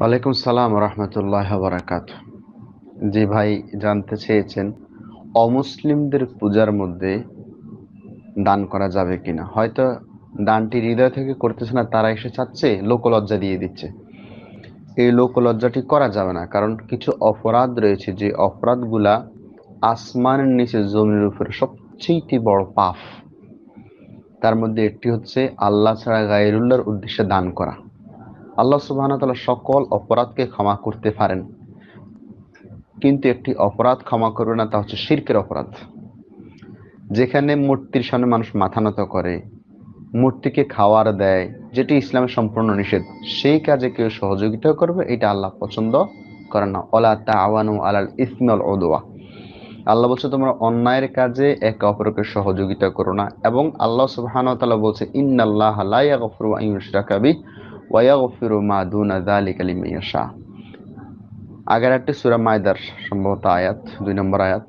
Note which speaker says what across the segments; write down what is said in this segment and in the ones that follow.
Speaker 1: ওয়ালাইকুম সালাম রহমতুল্লাহ বারাকাত জি ভাই জানতে চেয়েছেন অমুসলিমদের পূজার মধ্যে দান করা যাবে কিনা হয়তো দানটি হৃদয় থেকে করতেছে না তারা এসে চাচ্ছে লোকলজ্জা দিয়ে দিচ্ছে এই লোকলজ্জাটি করা যাবে না কারণ কিছু অপরাধ রয়েছে যে অপরাধগুলা আসমানের নিচে জমির উপরে সবচেয়ে বড় পাফ তার মধ্যে একটি হচ্ছে আল্লাহ ছাড়া গায়েরুল্লার উদ্দেশ্যে দান করা আল্লাহ সুবাহতাল্লাহ সকল অপরাধকে ক্ষমা করতে পারেন কিন্তু একটি অপরাধ ক্ষমা করবে না তা হচ্ছে শির্কের অপরাধ যেখানে মূর্তির সামনে মানুষ মাথা নত করে মূর্তিকে খাওয়ার দেয় যেটি ইসলামের সম্পূর্ণ নিষেধ সেই কাজে কেউ সহযোগিতা করবে এটা আল্লাহ পছন্দ করে না অলা তা আওয়ানু আলাল ইসমল ওদোয়া আল্লাহ বলছে তোমরা অন্যায়ের কাজে একে অপরকে সহযোগিতা করো না এবং আল্লাহ সুবাহ তালা বলছে ইন্নাল্লাহ আল্লাহ ওয়াগফিরু মা দুনা যালিকা লিমান ইয়াশা আগের একটি সূরা মায়দার সম্ভবত আয়াত দুই নম্বর আয়াত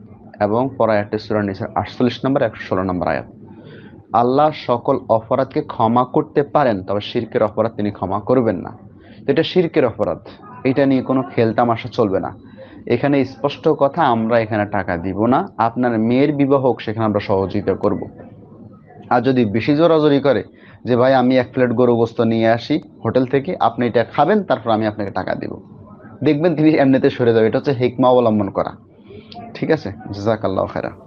Speaker 1: এবং পরে একটি সূরা নিসার আটচল্লিশ নম্বর একশো ষোলো নম্বর আয়াত আল্লাহ সকল অপরাধকে ক্ষমা করতে পারেন তবে শিরকের অপরাধ তিনি ক্ষমা করবেন না এটা শিরকের অপরাধ এটা নিয়ে কোনো খেলতামাশা চলবে না এখানে স্পষ্ট কথা আমরা এখানে টাকা দিব না আপনার মেয়ের বিবাহ হোক সেখানে আমরা সহযোগিতা করবো আর যদি বেশি জোরাজোরি করে যে ভাই আমি এক প্লেট গরু বস্তু নিয়ে আসি হোটেল থেকে আপনি এটা খাবেন তারপর আমি আপনাকে টাকা দিব দেখবেন তিনি এমনিতে সরে যাবে এটা হচ্ছে হেকমা অবলম্বন করা ঠিক আছে জাকাল্লাহ খেরা